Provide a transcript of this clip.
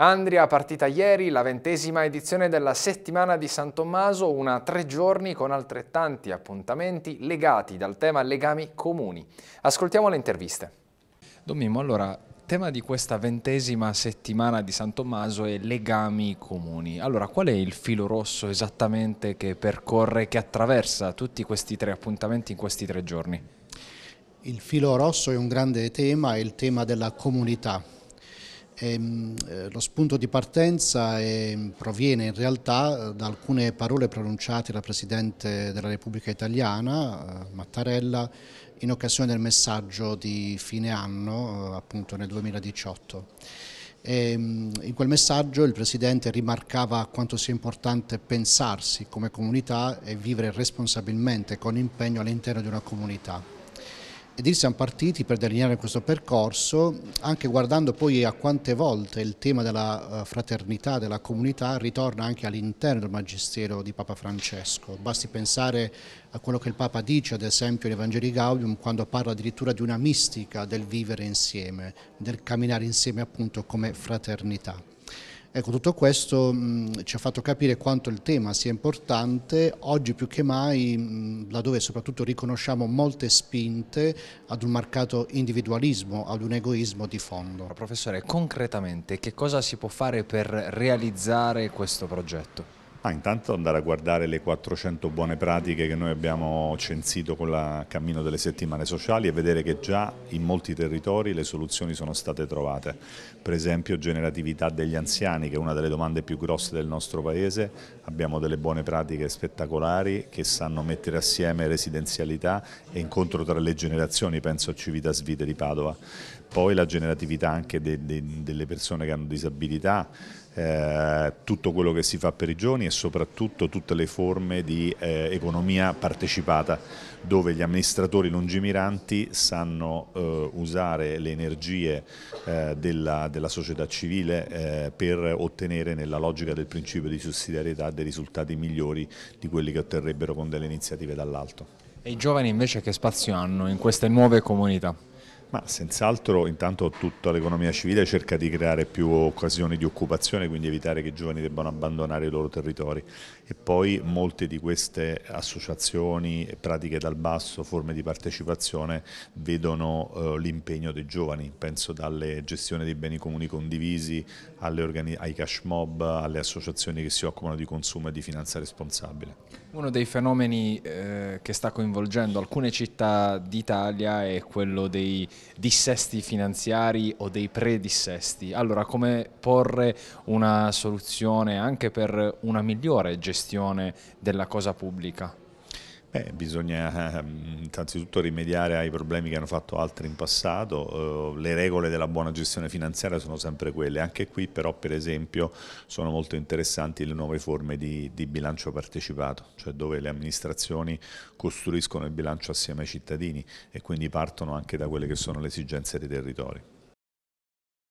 Andria, partita ieri, la ventesima edizione della settimana di San Tommaso, una tre giorni con altrettanti appuntamenti legati dal tema legami comuni. Ascoltiamo le interviste. Domimo, allora, tema di questa ventesima settimana di San Tommaso è legami comuni. Allora, qual è il filo rosso esattamente che percorre, che attraversa tutti questi tre appuntamenti in questi tre giorni? Il filo rosso è un grande tema, è il tema della comunità, Ehm, eh, lo spunto di partenza ehm, proviene in realtà eh, da alcune parole pronunciate dal Presidente della Repubblica Italiana, eh, Mattarella, in occasione del messaggio di fine anno, appunto nel 2018. Ehm, in quel messaggio il Presidente rimarcava quanto sia importante pensarsi come comunità e vivere responsabilmente con impegno all'interno di una comunità. Ed lì siamo partiti per delineare questo percorso, anche guardando poi a quante volte il tema della eh, fraternità, della comunità, ritorna anche all'interno del Magistero di Papa Francesco. Basti pensare a quello che il Papa dice, ad esempio, in Evangelii Gaudium, quando parla addirittura di una mistica del vivere insieme, del camminare insieme appunto come fraternità. Ecco, tutto questo mh, ci ha fatto capire quanto il tema sia importante, oggi più che mai, mh, laddove soprattutto riconosciamo molte spinte ad un marcato individualismo, ad un egoismo di fondo. Professore, concretamente che cosa si può fare per realizzare questo progetto? Ah, intanto andare a guardare le 400 buone pratiche che noi abbiamo censito con il cammino delle settimane sociali e vedere che già in molti territori le soluzioni sono state trovate. Per esempio generatività degli anziani, che è una delle domande più grosse del nostro Paese. Abbiamo delle buone pratiche spettacolari che sanno mettere assieme residenzialità e incontro tra le generazioni, penso a Civitas Vite di Padova. Poi la generatività anche de de delle persone che hanno disabilità, eh, tutto quello che si fa per i giovani e soprattutto tutte le forme di eh, economia partecipata dove gli amministratori lungimiranti sanno eh, usare le energie eh, della, della, società civile eh, per ottenere nella logica del principio di sussidiarietà dei risultati migliori di quelli che otterrebbero con delle iniziative dall'alto. E i giovani invece che spazio hanno in queste nuove comunità? Ma senz'altro intanto tutta l'economia civile cerca di creare più occasioni di occupazione, quindi evitare che i giovani debbano abbandonare i loro territori e poi molte di queste associazioni, pratiche dal basso, forme di partecipazione vedono eh, l'impegno dei giovani, penso dalle gestioni dei beni comuni condivisi ai cash mob, alle associazioni che si occupano di consumo e di finanza responsabile. Uno dei fenomeni eh, che sta coinvolgendo alcune città d'Italia è quello dei dissesti finanziari o dei predissesti. Allora, come porre una soluzione anche per una migliore gestione della cosa pubblica? Beh, bisogna ehm, innanzitutto rimediare ai problemi che hanno fatto altri in passato, eh, le regole della buona gestione finanziaria sono sempre quelle, anche qui però per esempio sono molto interessanti le nuove forme di, di bilancio partecipato, cioè dove le amministrazioni costruiscono il bilancio assieme ai cittadini e quindi partono anche da quelle che sono le esigenze dei territori.